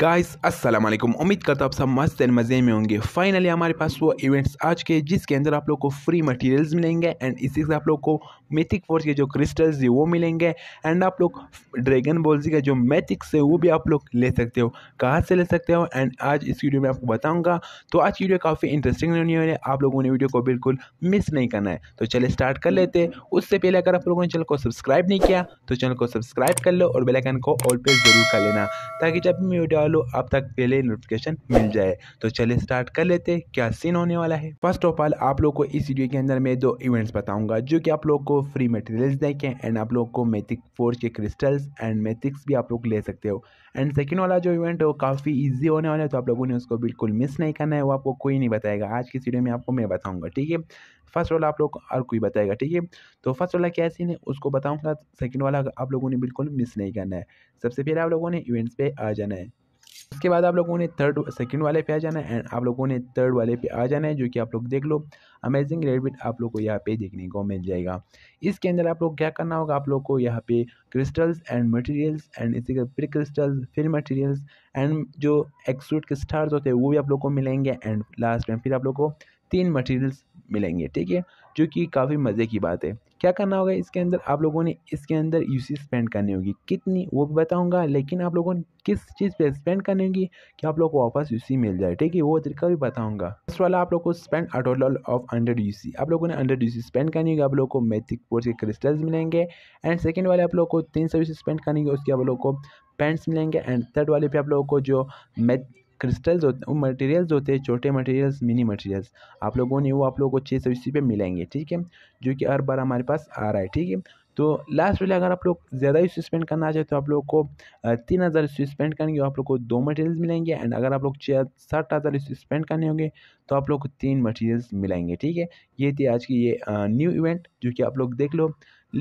guys अस्सलाम वालेकुम उम्मीद करता हूँ आप सब मस्त एंड मज़े में होंगे फाइनली हमारे पास वो इवेंट्स आज के जिसके अंदर आप लोग को फ्री मटेरियल्स मिलेंगे एंड इसी से आप लोग को मेथिक फोर्स के जो क्रिस्टल्स है वो मिलेंगे एंड आप लोग ड्रैगन बॉल्स का जो मैथिक्स है वो भी आप लोग ले सकते हो कहाँ से ले सकते हो एंड आज इस वीडियो में आपको बताऊँगा तो आज वीडियो काफ़ी इंटरेस्टिंग होने वाले आप लोगों ने वीडियो को बिल्कुल मिस नहीं करना है तो चले स्टार्ट कर लेते उससे पहले अगर आप लोगों ने चैनल को सब्सक्राइब नहीं किया तो चैनल को सब्सक्राइब कर लो और बेलाइकन को ऑल पे ज़रूर कर लेना ताकि जब भी वीडियो वालों अब तक पहले नोटिफिकेशन मिल जाए तो चलिए स्टार्ट कर लेते क्या सीन होने वाला है फर्स्ट ऑफ ऑल आप लोग को इस वीडियो के अंदर मैं दो इवेंट्स बताऊंगा जो कि आप लोग को फ्री मटेरियल्स देखे एंड आप लोग को मेथिक फोर्स के क्रिस्टल्स एंड मेथिक्स भी आप लोग ले सकते हो एंड सेकेंड वाला जो इवेंट है वो काफ़ी ईजी होने वाला है तो आप लोगों ने उसको बिल्कुल मिस नहीं करना है वो आपको कोई नहीं बताएगा आज की वीडियो में आपको मैं बताऊँगा ठीक है फर्स्ट वाला आप लोग और कोई बताएगा ठीक है तो फर्स्ट वाला क्या सीन है उसको बताऊंगा सेकेंड वाला आप लोगों ने बिल्कुल मिस नहीं करना है सबसे पहले आप लोगों ने इवेंट्स पे आ जाना है उसके बाद आप लोगों ने थर्ड सेकंड वाले पे आ जाना है एंड आप लोगों ने थर्ड वाले पे आ जाना है जो कि आप लोग देख लो अमेजिंग रेडबिट आप लोग को यहाँ पे देखने को मिल जाएगा इसके अंदर आप लोग क्या करना होगा आप लोग को यहाँ पे क्रिस्टल्स एंड मटेरियल्स एंड इसी के प्री क्रिस्टल्स फिर मटेरियल्स एंड जो एक्सूट के स्टार्स होते हैं वो भी आप लोग को मिलेंगे एंड लास्ट में फिर आप लोग को तीन मटेरियल्स मिलेंगे ठीक है जो कि काफ़ी मज़े की बात है क्या करना होगा इसके अंदर आप लोगों ने इसके अंदर यूसी स्पेंड करनी होगी कितनी वो भी बताऊँगा लेकिन आप लोगों ने किस चीज़ पे स्पेंड करनी होगी कि आप लोग को वापस यूसी मिल जाए ठीक है वो तरीका भी बताऊँगा फर्स्ट वाला आप लोग को spend a total of hundred C आप लोगों ने हंड्रेड सी स्पेंड करनी होगी आप लोग को मैथिक पोर्स के क्रिस्टल्स मिलेंगे एंड सेकेंड वाले आप लोग को तीन सौ यूसी स्पेंड करनी होगी उसके आप लोग को पेंट्स मिलेंगे एंड थर्ड वाले पे आप लोगों को जो मैथ क्रिस्टल्स होते वो मटेरियल्स होते हैं छोटे मटेरियल्स मिनी मटेरियल्स आप लोगों ने वो आप लोगों को छः सौ इसी पर मिलेंगे ठीक है जो कि हर बार हमारे पास आ रहा है ठीक है तो लास्ट वाले अगर आप लोग ज़्यादा ही स्पेंड करना चाहते तो आप लोग को तीन हज़ार स्पेंड करेंगे आप लोग को दो मटेरियल्स मिलेंगे एंड अगर आप लोग छः साठ हज़ार स्पेंड करने होंगे तो आप लोग को तीन मटेरियल्स मिलेंगे ठीक है ये थी आज की ये न्यू इवेंट जो कि आप लोग देख लो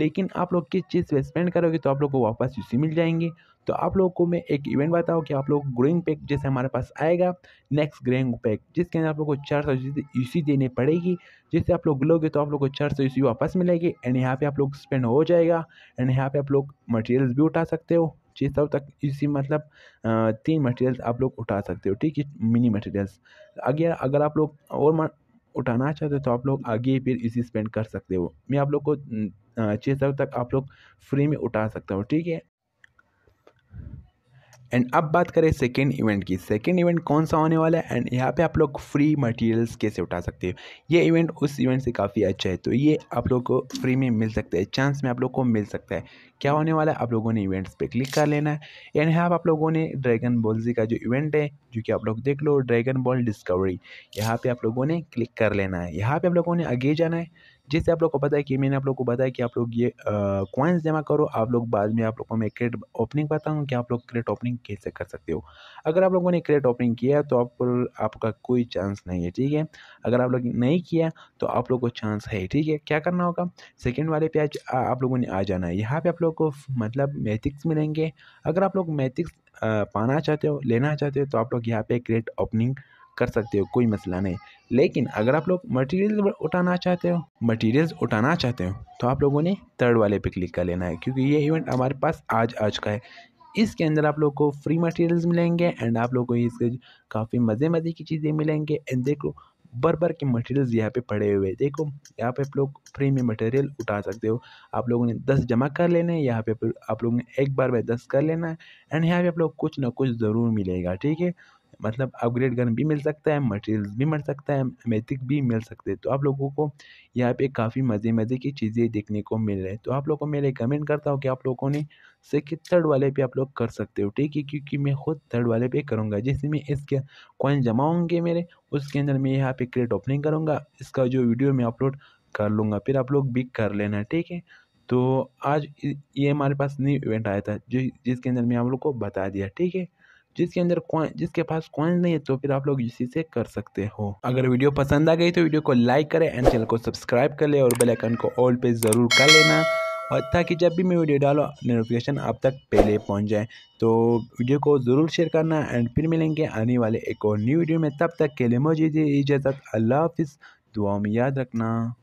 लेकिन आप लोग किस चीज़ पर स्पेंड करोगे तो आप लोग को वापस यूसी मिल जाएंगे तो आप लोगों को मैं एक इवेंट बताऊँ कि आप लोग ग्रोइंग पैक जैसे हमारे पास आएगा नेक्स्ट ग्रोइंग पैक जिसके अंदर आप लोग को चार सौ यूसी देने पड़ेगी जिससे आप लोग लोगे तो आप लोग को चार सौ यूसी वापस मिलेगी एंड यहाँ पे आप लोग स्पेंड हो जाएगा एंड यहाँ पे आप लोग मटेरियल्स भी उठा सकते हो छः सौ तक इसी मतलब तीन मटेरियल्स आप लोग उठा सकते हो ठीक है मिनी मटेरियल्स आगे अगर आप लोग और उठाना चाहते हो तो आप लोग आगे फिर इसी स्पेंड कर सकते हो मैं आप लोग को छः सौ तक आप लोग फ्री में उठा सकता हूँ ठीक है एंड अब बात करें सेकेंड इवेंट की सेकेंड इवेंट कौन सा होने वाला है एंड यहाँ पे आप लोग फ्री मटेरियल्स कैसे उठा सकते हो ये इवेंट उस इवेंट से काफ़ी अच्छा है तो ये आप लोग को फ्री में मिल सकता है चांस में आप लोग को मिल सकता है क्या होने वाला है आप लोगों ने इवेंट्स पे क्लिक कर लेना है एंड यहाँ आप लोगों ने ड्रैगन बॉल जी का जो इवेंट है जो कि आप लोग देख लो ड्रैगन बॉल डिस्कवरी यहाँ पर आप लोगों ने क्लिक कर लेना है यहाँ पर आप लोगों ने आगे जाना है जैसे आप लोग को पता है कि मैंने आप लोग को बताया कि आप लोग ये क्वाइंस जमा करो आप लोग बाद में आप लोग को मैं क्रेड ओपनिंग बताऊँ कि आप लोग क्रेट ओपनिंग कैसे कर सकते हो अगर आप लोगों ने क्रेट ओपनिंग किया तो आप आपका कोई चांस नहीं है ठीक है अगर आप लोग नहीं किया तो आप लोग को चांस है ठीक है क्या करना होगा सेकेंड वाले पे आप लोगों ने आ जाना है यहाँ पर आप लोग को मतलब मैथिक्स मिलेंगे अगर आप लोग मैथिक्स पाना चाहते हो लेना चाहते हो तो आप लोग यहाँ पे क्रेट ओपनिंग कर सकते हो कोई मसला नहीं लेकिन अगर आप लोग मटेरियल उठाना चाहते हो मटेरियल उठाना चाहते हो तो आप लोगों ने थर्ड वाले पे क्लिक कर लेना है क्योंकि ये इवेंट हमारे पास आज आज का है इसके अंदर आप लोग को फ्री मटेरियल्स मिलेंगे एंड आप लोग को इसके काफ़ी मज़े मज़े की चीज़ें मिलेंगे एंड देखो बर बर के मटेरियल्स यहाँ पे पड़े हुए देखो यहाँ पे आप लोग फ्री में मटेरियल उठा सकते हो आप लोगों ने दस जमा कर लेने हैं यहाँ पे आप लोगों ने एक बार में दस कर लेना है एंड यहाँ पे आप लोग कुछ ना कुछ ज़रूर मिलेगा ठीक है मतलब अपग्रेड गन भी मिल सकता है मटेरियल्स भी मिल सकता है मैथिक भी मिल सकते हैं तो आप लोगों को यहाँ पे काफ़ी मज़े मज़े की चीज़ें देखने को मिल रहे हैं तो आप लोगों को मैं रिकमेंड करता हूँ कि आप लोगों ने सेकेंड थर्ड वाले पे आप लोग कर सकते हो ठीक है क्योंकि मैं खुद थर्ड वाले पे करूँगा जैसे मैं इसके कॉइन जमा होंगे मेरे उसके अंदर मैं यहाँ पे क्रेट ओपनिंग करूँगा इसका जो वीडियो मैं अपलोड कर लूँगा फिर आप लोग भी कर लेना ठीक है तो आज ये हमारे पास न्यू इवेंट आया था जो जिसके अंदर मैं आप लोग को बता दिया ठीक है जिसके अंदर कॉइन जिसके पास कॉइन नहीं है तो फिर आप लोग इसी से कर सकते हो अगर वीडियो पसंद आ गई तो वीडियो को लाइक करें एंड चैनल को सब्सक्राइब कर ले और बेलाइकन को ऑल पे ज़रूर कर लेना और ताकि जब भी मैं वीडियो डालो नोटिफिकेशन आप तक पहले पहुंच जाए तो वीडियो को ज़रूर शेयर करना एंड फिर मिलेंगे आने वाले एक और न्यू वीडियो में तब तक के लिए मुझे इजाज़त अल्लाह हाफिज़ दुआ में याद रखना